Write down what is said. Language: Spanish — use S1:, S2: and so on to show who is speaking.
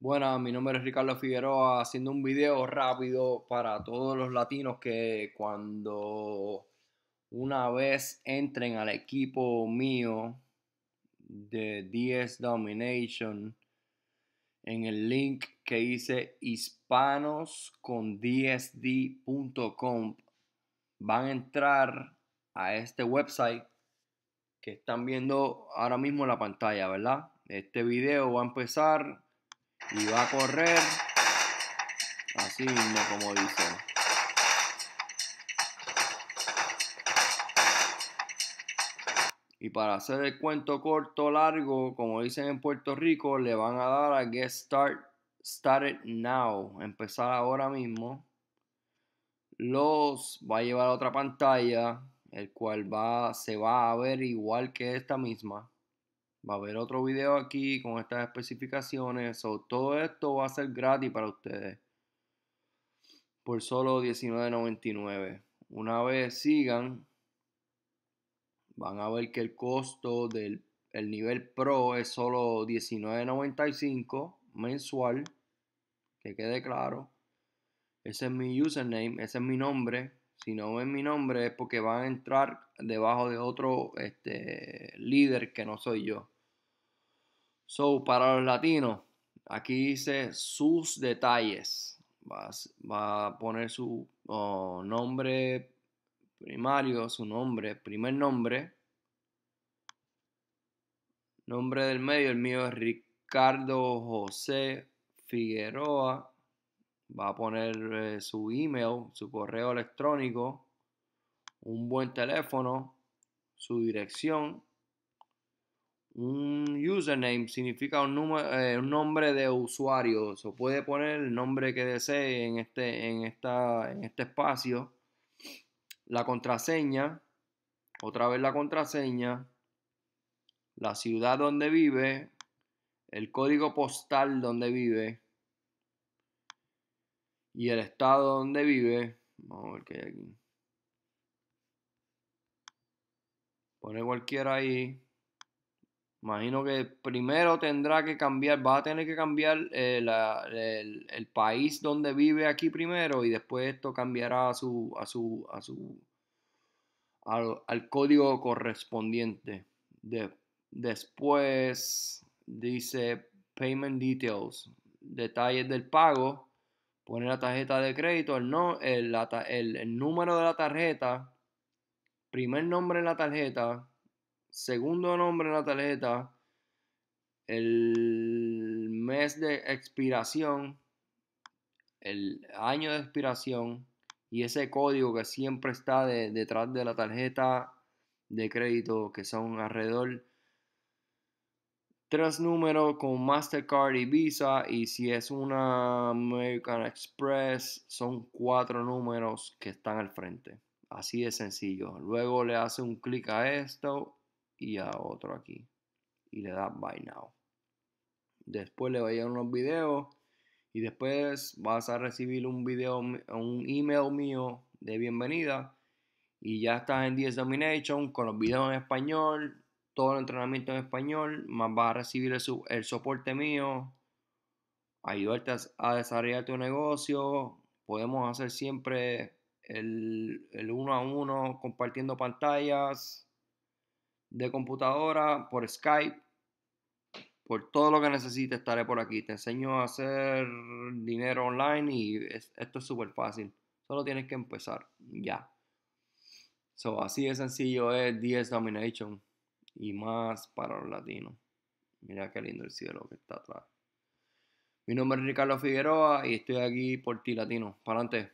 S1: Bueno mi nombre es Ricardo Figueroa, haciendo un video rápido para todos los latinos que cuando una vez entren al equipo mío de DS Domination en el link que hice hispanoscondsd.com van a entrar a este website que están viendo ahora mismo en la pantalla, ¿verdad? Este video va a empezar y va a correr así mismo como dicen. Y para hacer el cuento corto o largo, como dicen en Puerto Rico, le van a dar a Get Start Started Now, empezar ahora mismo. Los va a llevar a otra pantalla, el cual va, se va a ver igual que esta misma. Va a haber otro video aquí con estas especificaciones. todo esto va a ser gratis para ustedes. Por solo $19.99. Una vez sigan, van a ver que el costo del el nivel Pro es solo $19.95 mensual. Que quede claro. Ese es mi username, ese es mi nombre si no ven mi nombre es porque van a entrar debajo de otro este, líder que no soy yo. So, para los latinos, aquí dice sus detalles. Va, va a poner su oh, nombre primario, su nombre, primer nombre. Nombre del medio, el mío es Ricardo José Figueroa va a poner eh, su email, su correo electrónico, un buen teléfono, su dirección. Un username significa eh, un, nombre de usuario. Se puede poner el nombre que desee en este, en, esta, en este espacio. La contraseña. Otra vez la contraseña. La ciudad donde vive. El código postal donde vive y el estado donde vive. Vamos a ver qué hay aquí. Pone cualquiera ahí. Imagino que primero tendrá que cambiar, va a tener que cambiar eh, el, el, país donde vive aquí primero y después esto cambiará a su, a su, a su, al, al código correspondiente. De, después dice payment details, detalles del pago Pone la tarjeta de crédito, el, no, el, número de la tarjeta, primer nombre en la tarjeta, segundo nombre en la tarjeta, el mes de expiración, el año de expiración y ese código que siempre está detrás de la tarjeta de crédito que son alrededor tres números con Mastercard y Visa y si es una American Express son cuatro números que están al frente. Así de sencillo. Luego le hace un clic a esto y a otro aquí y le da Buy Now. Después le va a llegar unos videos y después vas a recibir un video, un email mío de bienvenida y ya estás en 10 Domination con los videos en español, todo el entrenamiento en español, más vas a recibir el, soporte mío, ayudarte a, a, desarrollar tu negocio, podemos hacer siempre el, uno a uno compartiendo pantallas de computadora por Skype, por todo lo que necesites estaré por aquí, te enseño a hacer dinero online y esto es súper fácil, solo tienes que empezar ya. So, así de sencillo es 10 Domination y más para los latinos. Mira qué lindo el cielo que está atrás. Mi nombre es Ricardo Figueroa y estoy aquí por ti, latino. Para adelante.